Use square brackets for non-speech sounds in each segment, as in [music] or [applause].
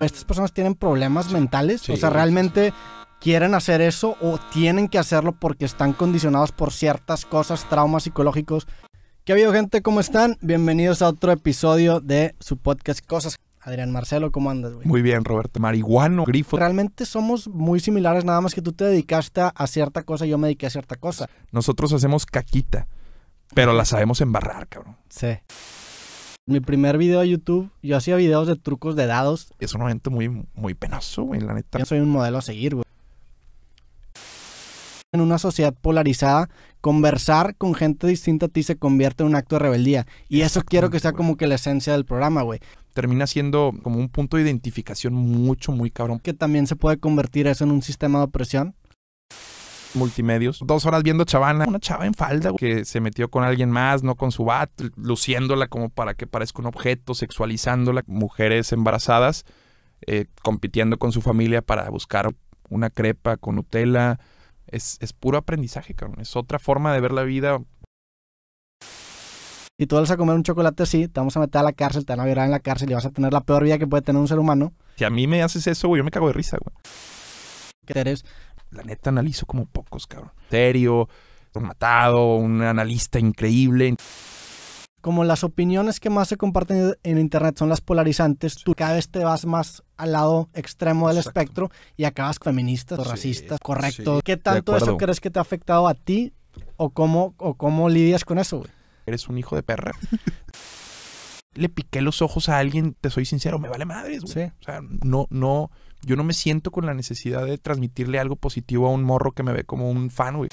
estas personas tienen problemas mentales, o sea, realmente quieren hacer eso o tienen que hacerlo porque están condicionados por ciertas cosas, traumas psicológicos. ¿Qué ha habido gente? ¿Cómo están? Bienvenidos a otro episodio de su podcast Cosas. Adrián Marcelo, ¿cómo andas, güey? Muy bien, Roberto. Marihuano, grifo. Realmente somos muy similares, nada más que tú te dedicaste a cierta cosa, yo me dediqué a cierta cosa. Nosotros hacemos caquita, pero la sabemos embarrar, cabrón. Sí mi primer video de YouTube, yo hacía videos de trucos de dados. Es un momento muy, muy penoso, güey, la neta. Yo soy un modelo a seguir, güey. En una sociedad polarizada, conversar con gente distinta a ti se convierte en un acto de rebeldía. Y eso quiero que sea como que la esencia del programa, güey. Termina siendo como un punto de identificación mucho, muy cabrón. Que también se puede convertir eso en un sistema de opresión multimedios. Dos horas viendo chavana, una chava en falda que se metió con alguien más, no con su bat, luciéndola como para que parezca un objeto, sexualizándola. Mujeres embarazadas eh, compitiendo con su familia para buscar una crepa con Nutella. Es, es puro aprendizaje, cabrón. Es otra forma de ver la vida, Y tú vas a comer un chocolate así, te vamos a meter a la cárcel, te van a violar en la cárcel y vas a tener la peor vida que puede tener un ser humano. Si a mí me haces eso, güey, yo me cago de risa, güey. ¿Qué eres la neta analizo como pocos, cabrón. Serio, matado, un analista increíble. Como las opiniones que más se comparten en Internet son las polarizantes, tú cada vez te vas más al lado extremo del espectro y acabas feminista racista, correcto. ¿Qué tanto eso crees que te ha afectado a ti o cómo, o cómo lidias con eso, güey? Eres un hijo de perra. [laughs] Le piqué los ojos a alguien, te soy sincero, me vale madres, güey. O sea, no, no, yo no me siento con la necesidad de transmitirle algo positivo a un morro que me ve como un fan, güey.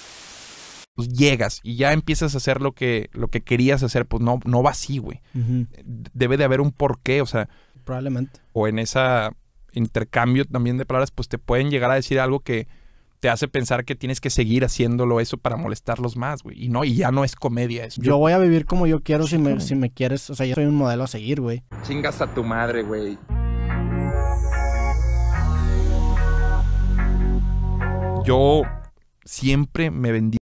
Pues llegas y ya empiezas a hacer lo que, lo que querías hacer, pues no, no va así, güey. Eh, debe de haber un porqué, o sea. Probablemente. O en ese intercambio también de palabras, pues te pueden llegar a decir algo que te hace pensar que tienes que seguir haciéndolo eso para molestarlos más, güey. Y no, y ya no es comedia eso. Yo voy a vivir como yo quiero si, me, si me quieres, o sea, yo soy un modelo a seguir, güey. Chingas a tu madre, güey. yo siempre me vendí